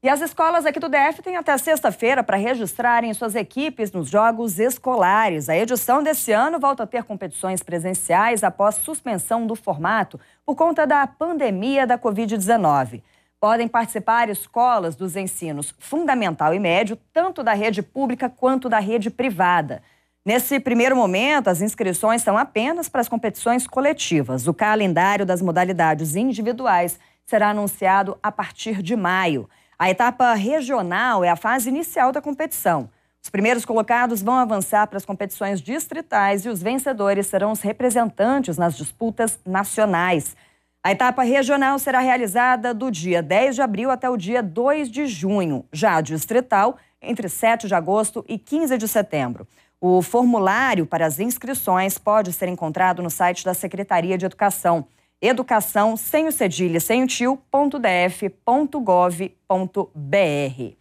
E as escolas aqui do DF têm até sexta-feira para registrarem suas equipes nos Jogos Escolares. A edição desse ano volta a ter competições presenciais após suspensão do formato por conta da pandemia da Covid-19. Podem participar escolas dos ensinos fundamental e médio, tanto da rede pública quanto da rede privada. Nesse primeiro momento, as inscrições são apenas para as competições coletivas. O calendário das modalidades individuais será anunciado a partir de maio. A etapa regional é a fase inicial da competição. Os primeiros colocados vão avançar para as competições distritais e os vencedores serão os representantes nas disputas nacionais. A etapa regional será realizada do dia 10 de abril até o dia 2 de junho, já a distrital, entre 7 de agosto e 15 de setembro. O formulário para as inscrições pode ser encontrado no site da Secretaria de Educação educação sem o cedilha, sem o tio, ponto df, ponto gov, ponto br.